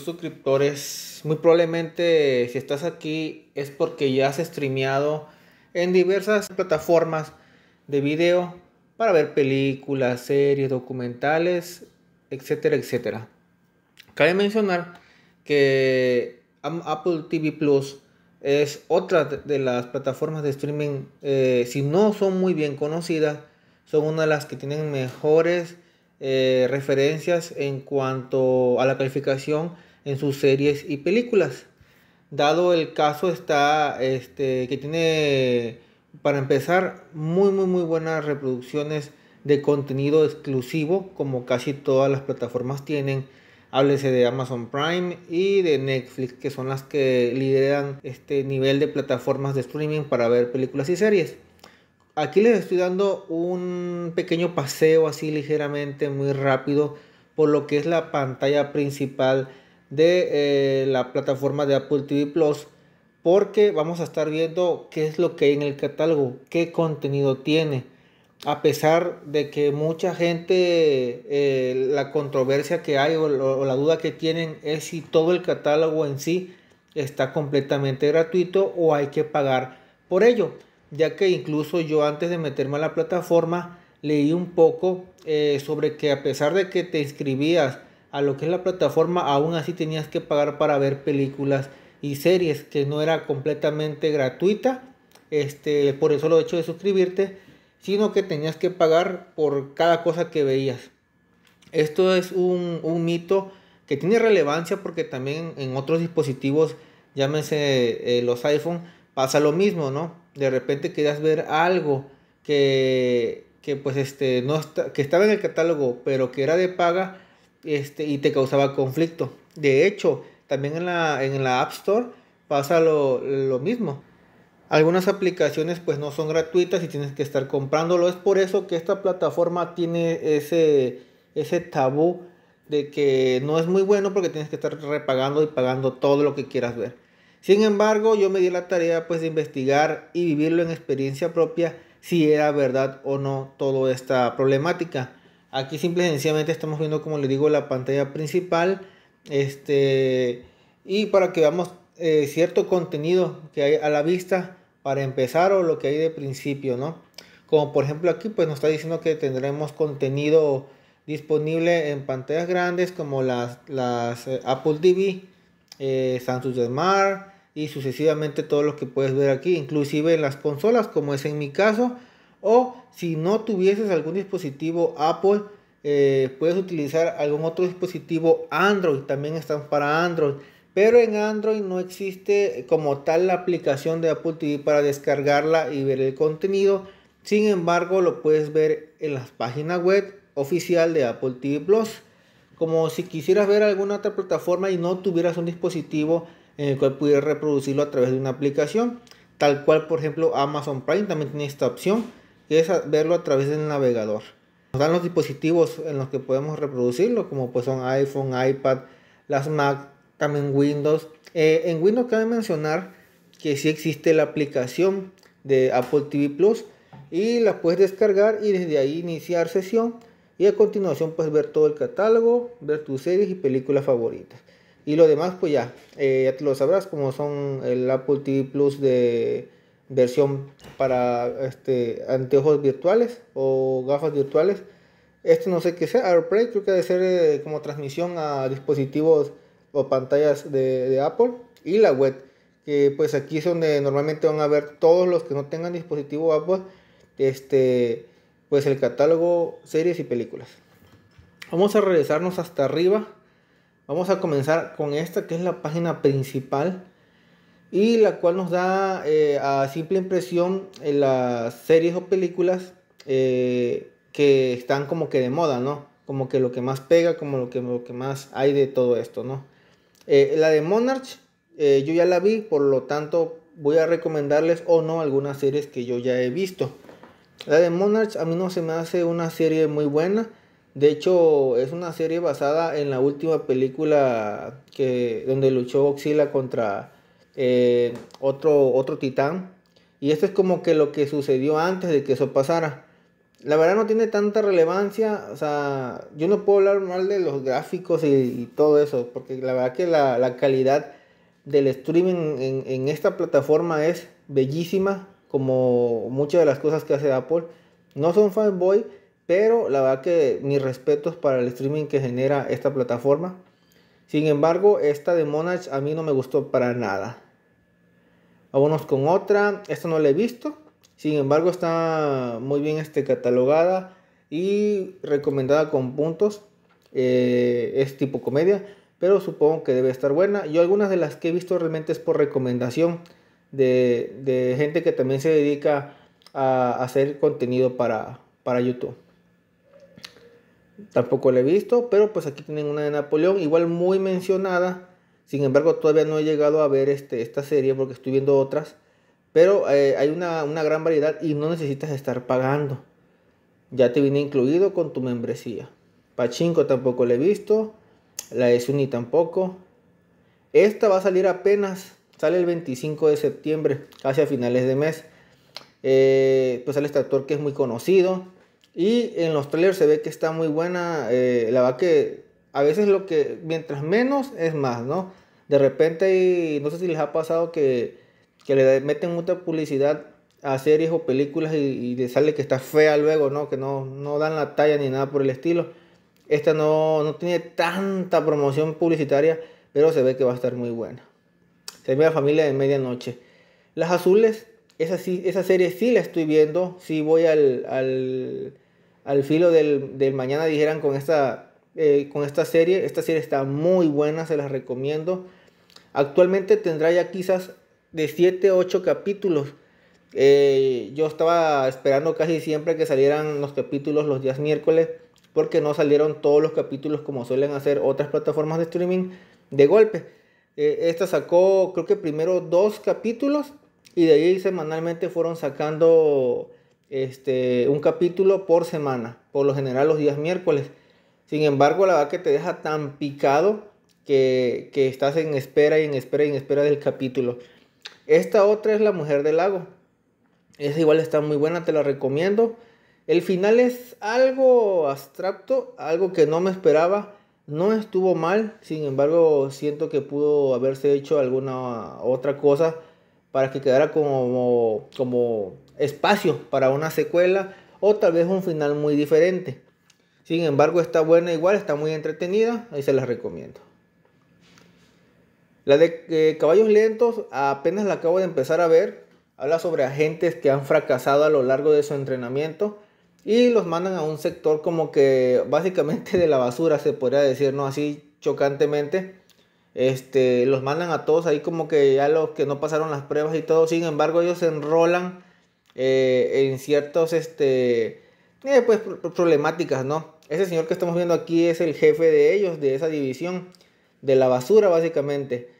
suscriptores, muy probablemente si estás aquí es porque ya has streameado en diversas plataformas de vídeo para ver películas, series, documentales, etcétera, etcétera. Cabe mencionar que Apple TV Plus es otra de las plataformas de streaming, eh, si no son muy bien conocidas, son una de las que tienen mejores eh, referencias en cuanto a la calificación en sus series y películas. Dado el caso está este, que tiene, para empezar, muy, muy, muy buenas reproducciones de contenido exclusivo, como casi todas las plataformas tienen. Háblese de Amazon Prime y de Netflix, que son las que lideran este nivel de plataformas de streaming para ver películas y series. Aquí les estoy dando un pequeño paseo así ligeramente, muy rápido, por lo que es la pantalla principal de eh, la plataforma de Apple TV Plus porque vamos a estar viendo qué es lo que hay en el catálogo, qué contenido tiene. A pesar de que mucha gente, eh, la controversia que hay o, la duda que tienen es si todo el catálogo en sí está completamente gratuito o hay que pagar por ello. Ya que incluso yo antes de meterme a la plataforma leí un poco eh, sobre que a pesar de que te inscribías a lo que es la plataforma, aún así tenías que pagar para ver películas y series que no era completamente gratuita este, por el solo hecho de suscribirte, sino que tenías que pagar por cada cosa que veías. Esto es un, mito que tiene relevancia porque también en otros dispositivos, llámese eh, los iPhone, pasa lo mismo, ¿no? De repente querías ver algo que, que pues este, no que estaba en el catálogo, pero que era de paga este, y te causaba conflicto. De hecho, también en la, App Store pasa lo, mismo. Algunas aplicaciones pues no son gratuitas y tienes que estar comprándolo. Es por eso que esta plataforma tiene ese, ese tabú de que no es muy bueno porque tienes que estar repagando y pagando todo lo que quieras ver. Sin embargo, yo me di la tarea pues de investigar y vivirlo en experiencia propia si era verdad o no toda esta problemática. Aquí simple y sencillamente estamos viendo, como les digo, la pantalla principal. Este, y para que veamos eh, cierto contenido que hay a la vista para empezar o lo que hay de principio, ¿no? Como por ejemplo aquí, pues nos está diciendo que tendremos contenido disponible en pantallas grandes como las, las eh, Apple TV, eh, Samsung Smart y sucesivamente todo lo que puedes ver aquí, inclusive en las consolas, como es en mi caso o si no tuvieses algún dispositivo Apple, eh, puedes utilizar algún otro dispositivo Android. También están para Android. Pero en Android no existe como tal la aplicación de Apple TV para descargarla y ver el contenido. Sin embargo, lo puedes ver en la página web oficial de Apple TV Plus. Como si quisieras ver alguna otra plataforma y no tuvieras un dispositivo en el cual pudieras reproducirlo a través de una aplicación. Tal cual, por ejemplo, Amazon Prime también tiene esta opción es verlo a través del navegador. Nos dan los dispositivos en los que podemos reproducirlo, como pues son iPhone, iPad, las Mac, también Windows. Eh, en Windows cabe mencionar que sí existe la aplicación de Apple TV Plus y la puedes descargar y desde ahí iniciar sesión y a continuación puedes ver todo el catálogo, ver tus series y películas favoritas. Y lo demás pues ya, eh, ya te lo sabrás como son el Apple TV Plus de versión para este, anteojos virtuales o gafas virtuales. Esto no sé qué sea, AirPlay creo que debe ser eh, como transmisión a dispositivos o pantallas de, Apple y la web, que pues aquí es donde normalmente van a ver todos los que no tengan dispositivo Apple, este, pues el catálogo, series y películas. Vamos a regresarnos hasta arriba, vamos a comenzar con esta que es la página principal y la cual nos da eh, a simple impresión en las series o películas eh, que están como que de moda, ¿no? Como que lo que más pega, como lo que, lo que más hay de todo esto, ¿no? Eh, la de Monarch, yo ya la vi, por lo tanto voy a recomendarles o no algunas series que yo ya he visto. La de Monarch a mí no se me hace una serie muy buena. De hecho, es una serie basada en la última película que, donde luchó Oxila contra eh, otro, otro titán. Y esto es como que lo que sucedió antes de que eso pasara. La verdad no tiene tanta relevancia, o sea, yo no puedo hablar mal de los gráficos y, todo eso, porque la verdad que la, calidad del streaming en, en, esta plataforma es bellísima, como muchas de las cosas que hace Apple. No son fanboy, pero la verdad que mis respetos para el streaming que genera esta plataforma. Sin embargo, esta de Monarch a mí no me gustó para nada. Vámonos con otra. Esta no la he visto. Sin embargo, está muy bien este, catalogada y recomendada con puntos. Eh, es tipo comedia, pero supongo que debe estar buena. Yo algunas de las que he visto realmente es por recomendación de, gente que también se dedica a hacer contenido para, para YouTube. Tampoco la he visto, pero pues aquí tienen una de Napoleón, igual muy mencionada sin embargo, todavía no he llegado a ver este, esta serie porque estoy viendo otras. Pero eh, hay una, gran variedad y no necesitas estar pagando. Ya te viene incluido con tu membresía. Pachinko tampoco la he visto. La de Suni tampoco. Esta va a salir apenas. Sale el 25 de septiembre, casi a finales de mes. Eh, pues sale este que es muy conocido. Y en los trailers se ve que está muy buena. Eh, la va que a veces lo que, mientras menos es más, ¿no? De repente, no sé si les ha pasado que, le meten mucha publicidad a series o películas y, sale que está fea luego, ¿no? Que no, no dan la talla ni nada por el estilo. Esta no, tiene tanta promoción publicitaria, pero se ve que va a estar muy buena. Se ve la familia de medianoche. Las azules, esa, sí, esa serie sí la estoy viendo. Sí voy al, al, filo del, del mañana, dijeran, con esta eh, con esta serie. Esta serie está muy buena, se las recomiendo. Actualmente tendrá ya quizás de 7 o 8 capítulos. Eh, yo estaba esperando casi siempre que salieran los capítulos los días miércoles porque no salieron todos los capítulos como suelen hacer otras plataformas de streaming de golpe. Eh, esta sacó creo que primero dos capítulos y de ahí semanalmente fueron sacando este, un capítulo por semana, por lo general los días miércoles. Sin embargo, la verdad que te deja tan picado que, estás en espera y en espera y en espera del capítulo. Esta otra es La Mujer del Lago. Esa igual está muy buena, te la recomiendo. El final es algo abstracto, algo que no me esperaba. No estuvo mal, sin embargo siento que pudo haberse hecho alguna otra cosa para que quedara como, como espacio para una secuela o tal vez un final muy diferente. Sin embargo, está buena igual, está muy entretenida, ahí se las recomiendo. La de eh, Caballos Lentos apenas la acabo de empezar a ver. Habla sobre agentes que han fracasado a lo largo de su entrenamiento y los mandan a un sector como que básicamente de la basura, se podría decir, ¿no? Así chocantemente. Este, los mandan a todos ahí como que ya los que no pasaron las pruebas y todo. Sin embargo, ellos se enrolan eh, en ciertas este, eh, pues, problemáticas, ¿no? Ese señor que estamos viendo aquí es el jefe de ellos, de esa división, de la basura básicamente.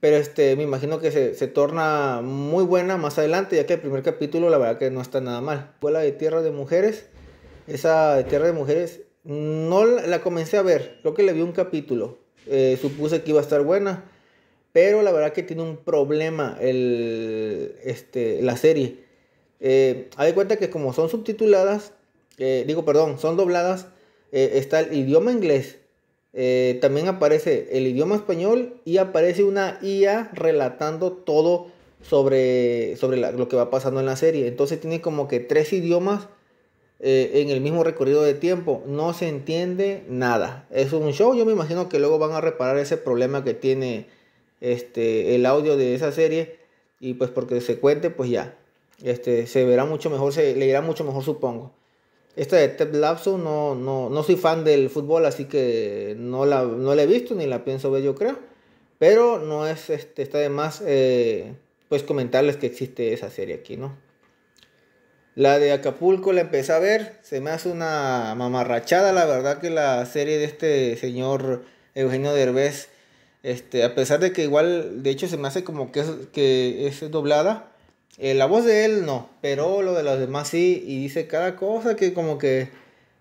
Pero este, me imagino que se, torna muy buena más adelante, ya que el primer capítulo la verdad que no está nada mal. Fue la de Tierra de Mujeres. Esa de Tierra de Mujeres no la, comencé a ver, creo que le vi un capítulo. Eh, supuse que iba a estar buena, pero la verdad que tiene un problema el, este, la serie. Eh, hay de cuenta que como son subtituladas, eh, digo, perdón, son dobladas, eh, está el idioma inglés, eh, también aparece el idioma español y aparece una IA relatando todo sobre, sobre lo que va pasando en la serie. Entonces tiene como que tres idiomas eh, en el mismo recorrido de tiempo. No se entiende nada. Es un show. Yo me imagino que luego van a reparar ese problema que tiene este, el audio de esa serie. Y pues porque se cuente, pues ya. Este, se verá mucho mejor, se leerá mucho mejor, supongo. Esta de Ted Lapso no, no, soy fan del fútbol, así que no la, no he visto ni la pienso ver, yo creo. Pero no es, este, está de más, eh, pues comentarles que existe esa serie aquí, ¿no? La de Acapulco la empecé a ver, se me hace una mamarrachada, la verdad que la serie de este señor Eugenio Derbez, este, a pesar de que igual, de hecho se me hace como que que es doblada, eh, la voz de él no, pero lo de los demás sí, y dice cada cosa que como que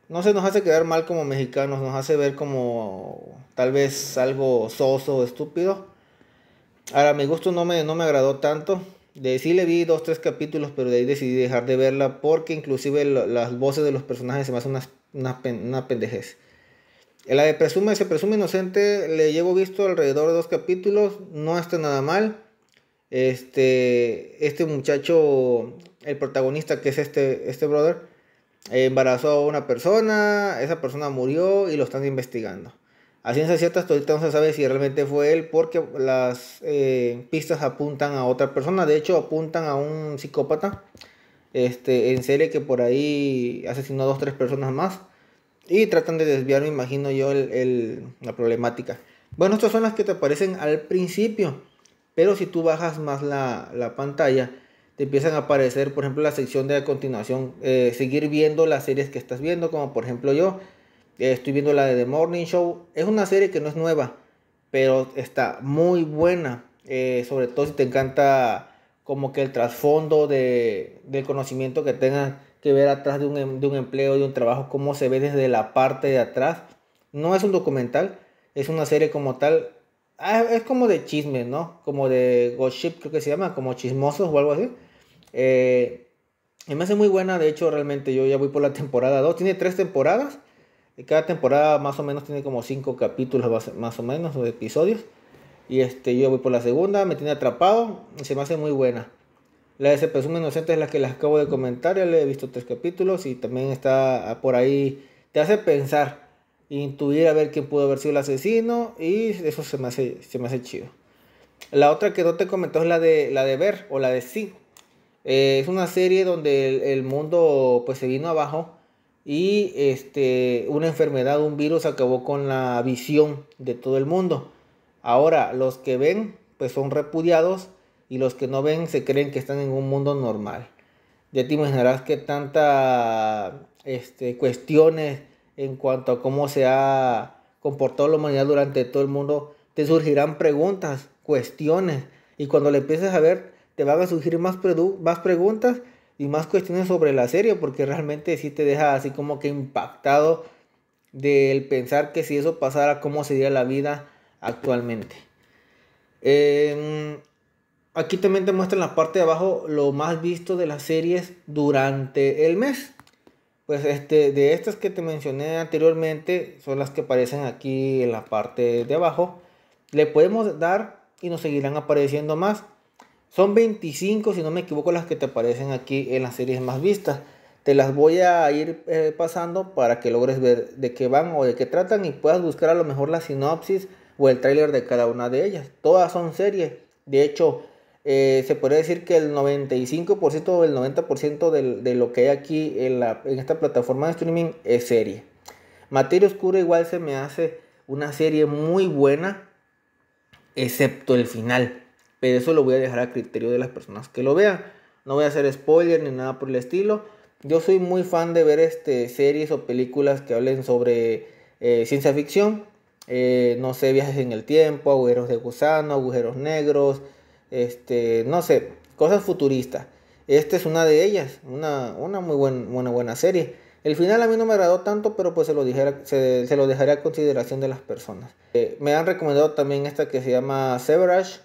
no se nos hace quedar mal como mexicanos, nos hace ver como tal vez algo soso, estúpido. Ahora, mi gusto no me, agradó tanto. De sí le vi dos, tres capítulos, pero de ahí decidí dejar de verla porque inclusive las voces de los personajes se me hacen una, una pendejez. Eh, la de presume, se presume inocente, le llevo visto alrededor de dos capítulos, no está nada mal. Este, este muchacho, el protagonista que es este, este brother, eh, embarazó a una persona, esa persona murió y lo están investigando. A ciencia ciertas todavía no se sabe si realmente fue él, porque las eh, pistas apuntan a otra persona. De hecho, apuntan a un psicópata este, en serie que por ahí asesinó a dos tres personas más. Y tratan de desviar, me imagino yo, la problemática. Bueno, estas son las que te aparecen al principio. Pero si tú bajas más la, pantalla, te empiezan a aparecer, por ejemplo, la sección de continuación, eh, seguir viendo las series que estás viendo, como por ejemplo yo eh, estoy viendo la de The Morning Show. Es una serie que no es nueva, pero está muy buena, eh, sobre todo si te encanta como que el trasfondo de, del conocimiento que tengas que ver atrás de un, em, de un empleo, de un trabajo, cómo se ve desde la parte de atrás. No es un documental, es una serie como tal Ah, es como de chismes, ¿no? Como de gossip, creo que se llama, como chismosos o algo así. Eh, y me hace muy buena, de hecho, realmente yo ya voy por la temporada 2. Tiene tres temporadas. Y cada temporada más o menos tiene como cinco capítulos, más o menos, o episodios. Y este, yo voy por la segunda, me tiene atrapado. se me hace muy buena. La de Se presume inocente es la que les acabo de comentar. Ya le he visto tres capítulos y también está por ahí. Te hace pensar intuir a ver quién pudo haber sido el asesino y eso se me hace, se me hace chido. La otra que no te comentó es la de, la de Ver o la de Sí. Eh, es una serie donde el, mundo pues se vino abajo y este, una enfermedad, un virus acabó con la visión de todo el mundo. Ahora los que ven pues son repudiados y los que no ven se creen que están en un mundo normal. Ya te imaginarás que tanta este, cuestiones en cuanto a cómo se ha comportado la humanidad durante todo el mundo, te surgirán preguntas, cuestiones, y cuando le empieces a ver, te van a surgir más, preguntas y más cuestiones sobre la serie, porque realmente sí te deja así como que impactado del pensar que si eso pasara, cómo sería la vida actualmente. Em, aquí también te muestran la parte de abajo lo más visto de las series durante el mes. Pues este, de estas que te mencioné anteriormente, son las que aparecen aquí en la parte de abajo. Le podemos dar y nos seguirán apareciendo más. Son 25, si no me equivoco, las que te aparecen aquí en las series más vistas. Te las voy a ir eh, pasando para que logres ver de qué van o de qué tratan y puedas buscar a lo mejor la sinopsis o el tráiler de cada una de ellas. Todas son series. De hecho, eh, se podría decir que el 95% o el 90% de, lo que hay aquí en, esta plataforma de streaming es serie. Materia Oscura igual se me hace una serie muy buena, excepto el final. Pero eso lo voy a dejar a criterio de las personas que lo vean. No voy a hacer spoiler ni nada por el estilo. Yo soy muy fan de ver este, series o películas que hablen sobre eh, ciencia ficción. Eh, no sé, viajes en el tiempo, agujeros de gusano, agujeros negros, este, no sé, cosas futuristas. Esta es una de ellas, una, muy buena, buena serie. El final a mí no me agradó tanto, pero pues se lo, dijera, se, lo dejaré a consideración de las personas. Eh, me han recomendado también esta que se llama Severage.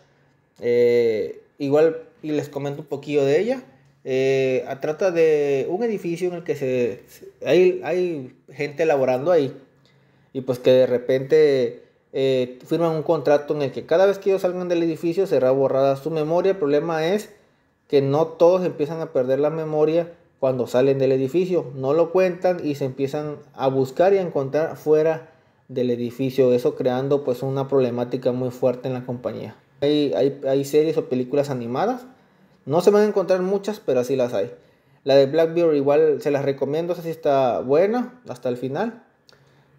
Eh, igual, y les comento un poquillo de ella. Eh, trata de un edificio en el que hay, hay, gente laborando ahí. Y pues que de repente eh, firman un contrato en el que cada vez que ellos salgan del edificio será borrada su memoria. El problema es que no todos empiezan a perder la memoria cuando salen del edificio, no lo cuentan y se empiezan a buscar y a encontrar fuera del edificio, eso creando pues una problemática muy fuerte en la compañía. Hay, series o películas animadas, no se van a encontrar muchas, pero así las hay. La de Blackbeard igual se las recomiendo, esa si está buena hasta el final.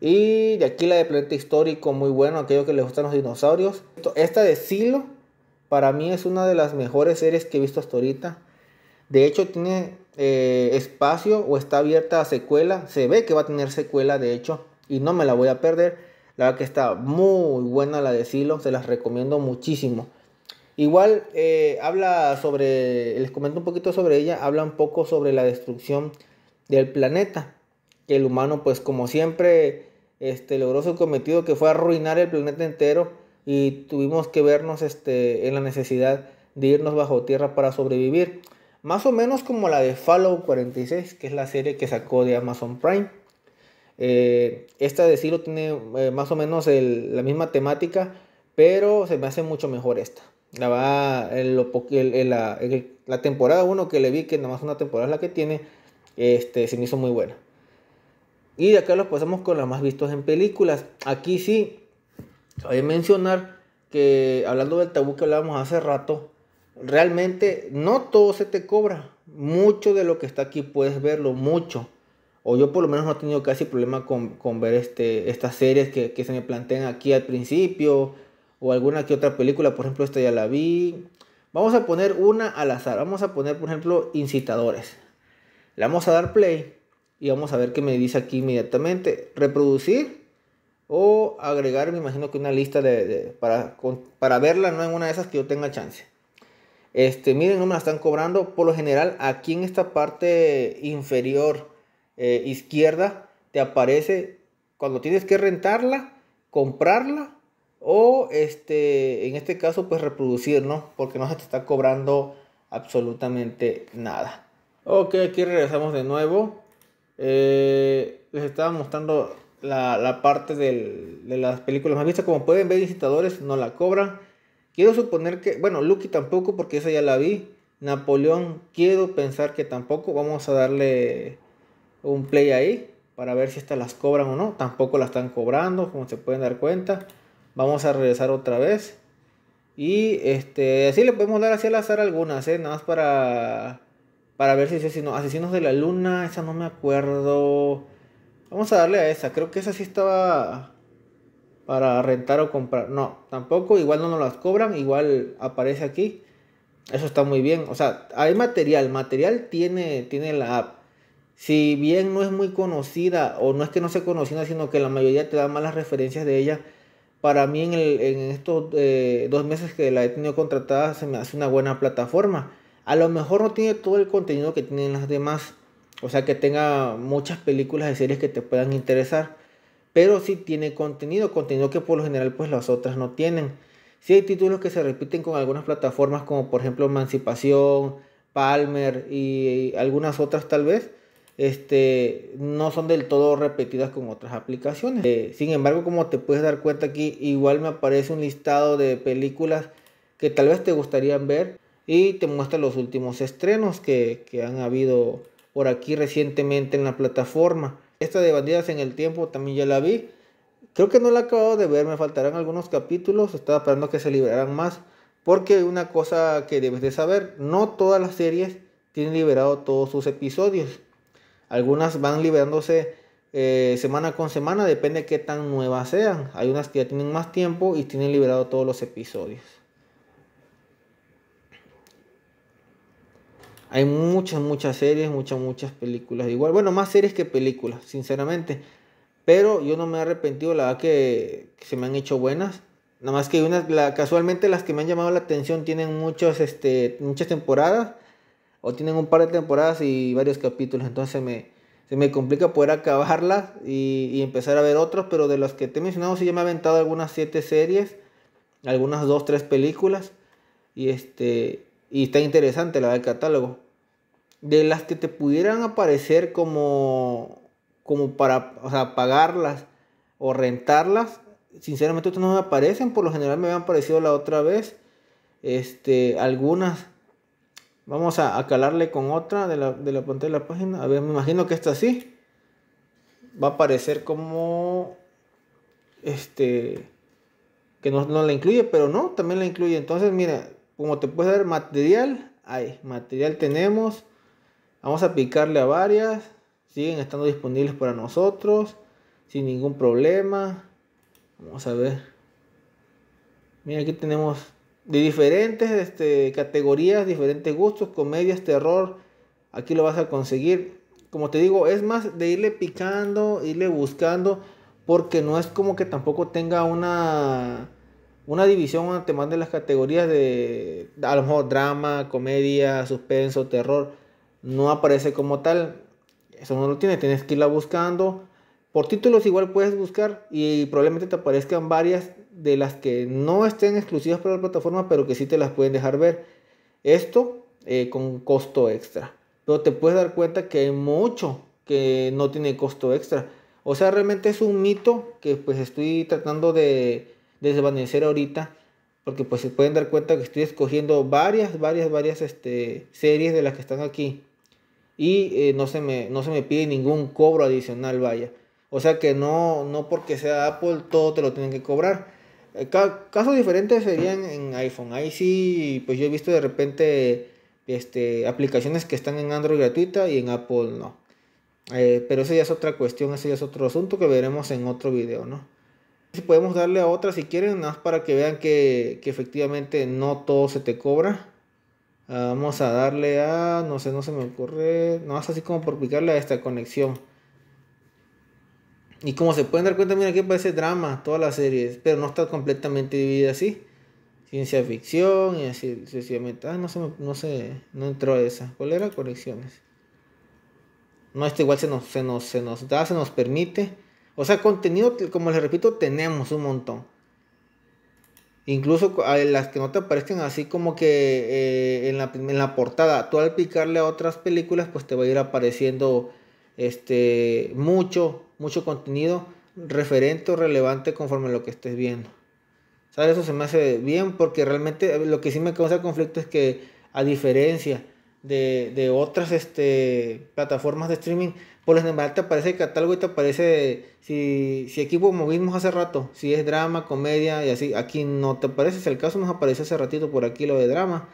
Y de aquí la de Planeta Histórico, muy bueno, aquello que les gustan los dinosaurios. Esta de Silo, para mí es una de las mejores series que he visto hasta ahorita. De hecho, tiene eh, espacio o está abierta a secuela. Se ve que va a tener secuela, de hecho, y no me la voy a perder. La verdad que está muy buena la de Silo, se las recomiendo muchísimo. Igual eh, habla sobre, les comento un poquito sobre ella, habla un poco sobre la destrucción del planeta. el humano, pues como siempre, este, logró su cometido que fue arruinar el planeta entero y tuvimos que vernos este, en la necesidad de irnos bajo tierra para sobrevivir. Más o menos como la de Fallout 46, que es la serie que sacó de Amazon Prime. Eh, esta de Silo tiene eh, más o menos la misma temática, pero se me hace mucho mejor esta. La, va, la, temporada 1 que le vi, que nada más una temporada es la que tiene, este, se me hizo muy buena. Y de acá los pasamos con las más vistos en películas. Aquí sí, hay mencionar que hablando del tabú que hablábamos hace rato, realmente no todo se te cobra. Mucho de lo que está aquí puedes verlo, mucho. O yo por lo menos no he tenido casi problema con, ver este, estas series que, que, se me plantean aquí al principio. O alguna que otra película, por ejemplo, esta ya la vi. Vamos a poner una al azar. Vamos a poner, por ejemplo, incitadores. Le vamos a dar play. Y vamos a ver qué me dice aquí inmediatamente. Reproducir o agregar, me imagino que una lista de, para, verla, no en una de esas que yo tenga chance. Este, miren, no me la están cobrando. Por lo general, aquí en esta parte inferior eh, izquierda te aparece cuando tienes que rentarla, comprarla o este, en este caso, pues reproducir, Porque no se te está cobrando absolutamente nada. Ok, aquí regresamos de nuevo. Eh, les estaba mostrando la, parte de las películas más vistas. Como pueden ver, Visitadores no la cobran. Quiero suponer que, bueno, Lucky tampoco, porque esa ya la vi. Napoleón, quiero pensar que tampoco. Vamos a darle un play ahí para ver si estas las cobran o no. Tampoco las están cobrando, como se pueden dar cuenta. Vamos a regresar otra vez. Y este, así le podemos dar así al azar algunas, ¿eh? nada más para para ver si es no Asesinos de la Luna, esa no me acuerdo. Vamos a darle a esa. Creo que esa sí estaba para rentar o comprar. No, tampoco. Igual no nos las cobran. Igual aparece aquí. Eso está muy bien. O sea, hay material. Material tiene, tiene la app. Si bien no es muy conocida, o no es que no sea conocida, sino que la mayoría te da malas referencias de ella, para mí en, el, estos eh, dos meses que la he tenido contratada se me hace una buena plataforma a lo mejor no tiene todo el contenido que tienen las demás. O sea, que tenga muchas películas y series que te puedan interesar. Pero sí tiene contenido, contenido que por lo general pues las otras no tienen. Sí hay títulos que se repiten con algunas plataformas como por ejemplo Emancipación, Palmer y algunas otras tal vez. Este, no son del todo repetidas con otras aplicaciones. Eh, sin embargo, como te puedes dar cuenta aquí, igual me aparece un listado de películas que tal vez te gustarían ver y te muestra los últimos estrenos que, han habido por aquí recientemente en la plataforma. Esta de Bandidas en el Tiempo también ya la vi. Creo que no la acabo de ver, me faltarán algunos capítulos, estaba esperando que se liberaran más. Porque una cosa que debes de saber, no todas las series tienen liberado todos sus episodios. Algunas van liberándose eh, semana con semana, depende de qué tan nuevas sean. Hay unas que ya tienen más tiempo y tienen liberado todos los episodios. Hay muchas, muchas series, muchas, muchas películas. Igual, bueno, más series que películas, sinceramente. Pero yo no me he arrepentido, la verdad que, se me han hecho buenas. Nada más que unas, casualmente las que me han llamado la atención tienen muchos, este, muchas temporadas. O tienen un par de temporadas y varios capítulos. Entonces me, se me complica poder acabarlas y, empezar a ver otros. Pero de las que te he mencionado, sí ya me he aventado algunas siete series. Algunas dos, tres películas. Y este y está interesante la del catálogo. De las que te pudieran aparecer como, como para pagarlas o rentarlas, sinceramente no me aparecen. Por lo general me habían aparecido la otra vez este, algunas. Vamos a, calarle con otra de la, de pantalla de la página. A ver, me imagino que esta sí. Va a aparecer como... Este que no, no, la incluye, pero no, también la incluye. Entonces, mira, como te puedes ver, material, hay material tenemos. Vamos a picarle a varias. Siguen estando disponibles para nosotros. Sin ningún problema. Vamos a ver. Mira, aquí tenemos de diferentes este, categorías, diferentes gustos, comedias, terror. Aquí lo vas a conseguir. Como te digo, es más de irle picando, irle buscando. Porque no es como que tampoco tenga una una división donde te manden las categorías de a lo mejor drama, comedia, suspenso, terror. No aparece como tal. Eso no lo tiene, tienes que irla buscando. Por títulos igual puedes buscar y probablemente te aparezcan varias de las que no estén exclusivas para la plataforma, pero que sí te las pueden dejar ver. Esto eh, con costo extra. Pero te puedes dar cuenta que hay mucho que no tiene costo extra. O sea, realmente es un mito que pues estoy tratando de, desvanecer ahorita, porque pues se pueden dar cuenta que estoy escogiendo varias, varias, varias este, series de las que están aquí. Y eh, no, se me, no se me pide ningún cobro adicional, vaya. O sea que no, no porque sea Apple todo te lo tienen que cobrar. Eh, casos diferentes serían en iPhone. Ahí sí, pues yo he visto de repente este, aplicaciones que están en Android gratuita y en Apple no. Eh, pero eso ya es otra cuestión, Ese ya es otro asunto que veremos en otro video, ¿no? Si podemos darle a otra si quieren, nada más para que vean que, efectivamente no todo se te cobra. Ah, vamos a darle a, no sé, no se me ocurre, no más así como por picarle a esta conexión. Y como se pueden dar cuenta, mira aquí parece drama, todas las series, pero no está completamente dividida así. Ciencia ficción y así Ah, no se, no no entró esa. ¿Cuál era? Conexiones. No, esto igual se nos, se nos, se nos da, se nos permite. O sea, contenido, como les repito, tenemos un montón. Incluso las que no te aparezcan así como que eh, en, la, en, la, portada. Tú al picarle a otras películas, pues te va a ir apareciendo este, mucho, mucho contenido referente o relevante conforme a lo que estés viendo. ¿Sabes? Eso se me hace bien porque realmente lo que sí me causa conflicto es que a diferencia de, otras este, plataformas de streaming, por lo general te aparece el catálogo y te aparece si, si equipo movimos hace rato, si es drama, comedia y así, aquí no te aparece, si el caso nos aparece hace ratito por aquí lo de drama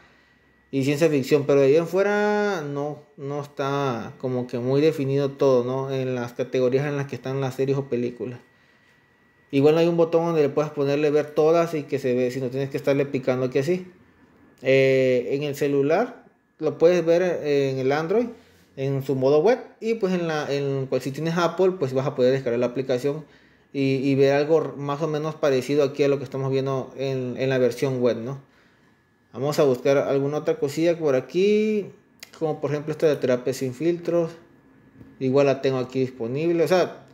y ciencia ficción, pero de ahí en fuera no, no está como que muy definido todo, En las categorías en las que están las series o películas. Igual hay un botón donde le puedes ponerle ver todas y que se ve, si no tienes que estarle picando aquí así. Eh, en el celular lo puedes ver en el Android, en su modo web. Y pues en la, en, cual si tienes Apple, pues vas a poder descargar la aplicación y, ver algo más o menos parecido aquí a lo que estamos viendo en, la versión web, ¿no? Vamos a buscar alguna otra cosilla por aquí, como por ejemplo esta de terapia sin filtros. Igual la tengo aquí disponible. O sea,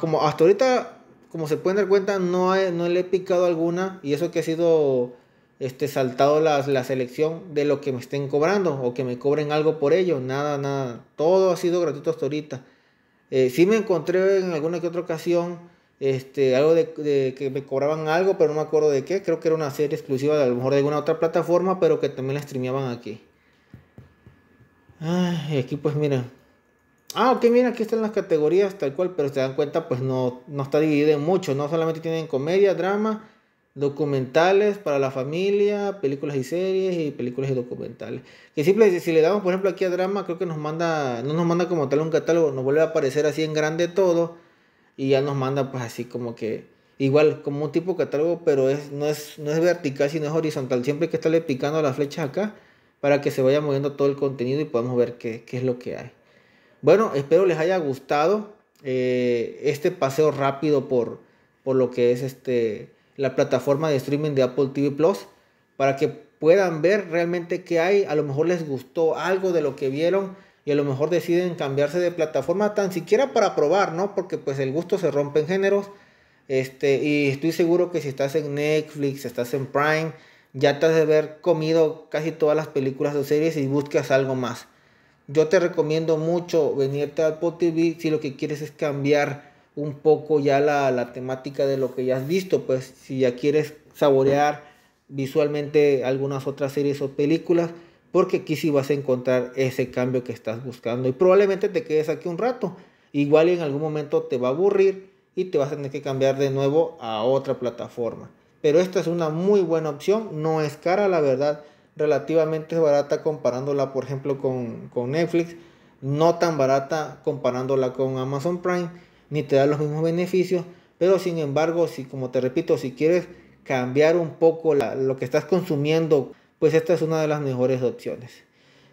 como hasta ahorita, como se pueden dar cuenta, no, no le he picado alguna. Y eso que ha sido este, saltado la, selección de lo que me estén cobrando o que me cobren algo por ello. Nada, nada. Todo ha sido gratuito hasta ahorita. Eh, si me encontré en alguna que otra ocasión este, algo de, que me cobraban algo, pero no me acuerdo de qué. Creo que era una serie exclusiva de a lo mejor de alguna otra plataforma, pero que también la streameaban aquí. Ah, aquí pues mira. Ah, ok, mira, aquí están las categorías tal cual, pero se dan cuenta, pues no, no está dividido en mucho, no solamente tienen comedia, drama, documentales para la familia, películas y series y películas y documentales. Que simplemente si le damos, por ejemplo, aquí a drama, creo que nos manda, no nos manda como tal un catálogo, nos vuelve a aparecer así en grande todo y ya nos manda pues así como que igual como un tipo de catálogo, pero es no es no es vertical, sino es horizontal. Siempre hay que estarle picando las flechas acá para que se vaya moviendo todo el contenido y podamos ver qué, es lo que hay. Bueno, espero les haya gustado eh, este paseo rápido por, por lo que es este la plataforma de streaming de Apple TV Plus para que puedan ver realmente qué hay. A lo mejor les gustó algo de lo que vieron y a lo mejor deciden cambiarse de plataforma tan siquiera para probar, ¿no? Porque pues el gusto se rompe en géneros. Este, y estoy seguro que si estás en Netflix, estás en Prime, ya te has de haber comido casi todas las películas o series y buscas algo más. Yo te recomiendo mucho venirte a Apple TV si lo que quieres es cambiar un poco ya la, temática de lo que ya has visto, pues si ya quieres saborear visualmente algunas otras series o películas, porque aquí sí vas a encontrar ese cambio que estás buscando y probablemente te quedes aquí un rato, igual en algún momento te va a aburrir y te vas a tener que cambiar de nuevo a otra plataforma. Pero esta es una muy buena opción, no es cara la verdad, relativamente barata comparándola por ejemplo con Netflix, no tan barata comparándola con Amazon Prime ni te da los mismos beneficios, pero sin embargo, si como te repito, si quieres cambiar un poco lo que estás consumiendo, pues esta es una de las mejores opciones.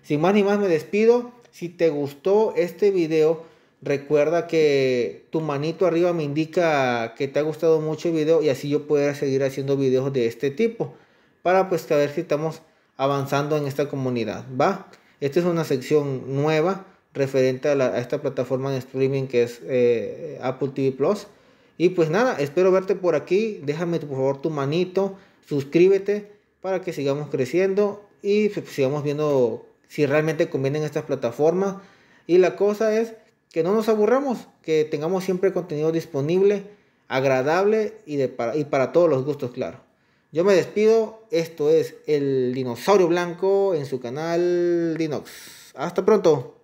Sin más ni más me despido. Si te gustó este video, recuerda que tu manito arriba me indica que te ha gustado mucho el video y así yo pueda seguir haciendo videos de este tipo para pues saber si estamos avanzando en esta comunidad, ¿va? Esta es una sección nueva referente a, esta plataforma de streaming que es eh, Apple TV Plus. Y pues nada, espero verte por aquí. Déjame por favor tu manito, suscríbete para que sigamos creciendo y pues, pues, sigamos viendo si realmente convienen estas plataformas. Y la cosa es que no nos aburramos, que tengamos siempre contenido disponible, agradable y, y para todos los gustos, claro. Yo me despido, esto es el dinosaurio blanco en su canal Dinox. Hasta pronto.